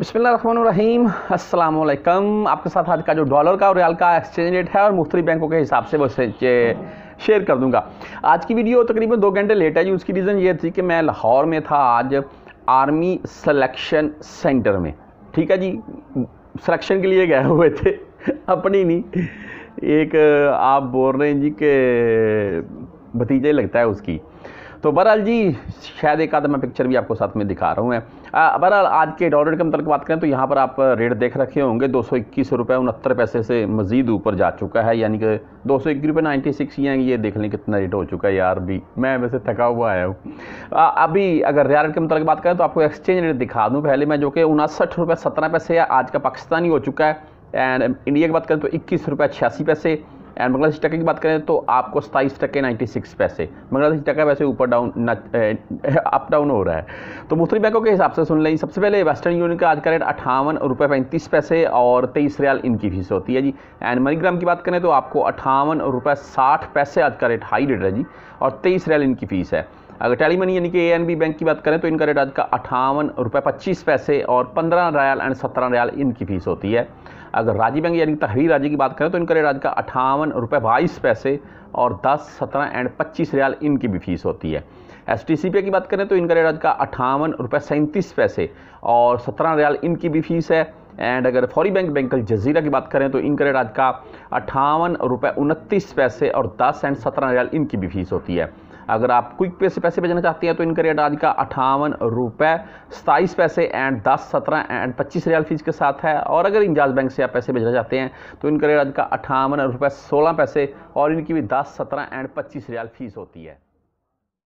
बसमीम अल्लाम आपके साथ आज का जो डॉलर का और रियाल का एक्सचेंज रेट है और मुख्तलि बैंकों के हिसाब से वो शेयर कर दूंगा आज की वीडियो तकरीबन दो घंटे लेट है जी उसकी रीज़न ये थी कि मैं लाहौर में था आज आर्मी सिलेक्शन सेंटर में ठीक है जी सिलेक्शन के लिए गए हुए थे अपनी नहीं एक आप बोल रहे हैं जी के भतीजे लगता है उसकी तो बहरहाल जी शायद एक आधा मैं पिक्चर भी आपको साथ में दिखा रहा हूँ मैं बहरहाल आज के डॉलर के मतलब बात करें तो यहाँ पर आप रेट देख रखे होंगे दो सौ इक्कीस रुपये उनहत्तर पैसे से मज़ीद ऊपर जा चुका है यानी कि दो सौ इक्कीस रुपये नाइन्टी सिक्स ही हैं ये देख लें कितना रेट हो चुका है यार भी मैं वैसे थका हुआ आया हूँ अभी अगर रियाल के मतलब बात करें तो आपको एक्सचेंज रेट दिखा दूँ पहले मैं जो कि उनसठ रुपये सत्रह पैसे आज का पाकिस्तानी हो चुका है एंड इंडिया की बात करें तो इक्कीस रुपये छियासी पैसे एंड बांग्लादेश टके की बात करें तो आपको सताईस टके नाइन्टी सिक्स पैसे बांग्लादेश टका वैसे ऊपर डाउन अप डाउन हो रहा है तो मुख्तलि बैंकों के हिसाब से सुन लें सबसे पहले वेस्टर्न यूनियन का आज का रेट अठावन रुपये पैंतीस पैसे और तेईस रियाल इनकी फीस होती है जी एंड मनीग्राम की बात करें तो आपको अठावन रुपये साठ पैसे आज का रेट हाई रेट है जी और तेईस रियाल इनकी फीस है अगर टैली मनी यानी कि ए एन बी बैंक की बात करें तो इनका रेट आज का अठावन रुपये पच्चीस पैसे और पंद्रह रयाल एंड सत्रह रयाल इनकी फीस होती है अगर राजी बैंक यानी तहरी राज्य की बात करें तो इनका रेट आज का अठावन रुपये बाईस पैसे और दस सत्रह एंड पच्चीस रयाल इनकी भी फीस होती है एस टी सी पे की बात करें तो इनका रेट आज का अठावन रुपये सैंतीस पैसे और सत्रह रयाल इनकी भी फीस है एंड अगर फौरी बैंक बैंक जजीरा की बात करें तो इनका रेट आज का अठावन रुपये उनतीस पैसे और दस एंड सत्रह रयाल इनकी भी फीस होती है अगर आप क्विक पे से पैसे भेजना चाहते हैं तो इनका रेट आज का अठावन रुपये सताईस पैसे एंड दस सत्रह एंड पच्चीस रियाल फीस के साथ है और अगर इंजाज बैंक से आप पैसे भेजना चाहते हैं तो इनका रेट आज का अठावन रुपये सोलह पैसे और इनकी भी दस सत्रह एंड पच्चीस रियाल फीस होती है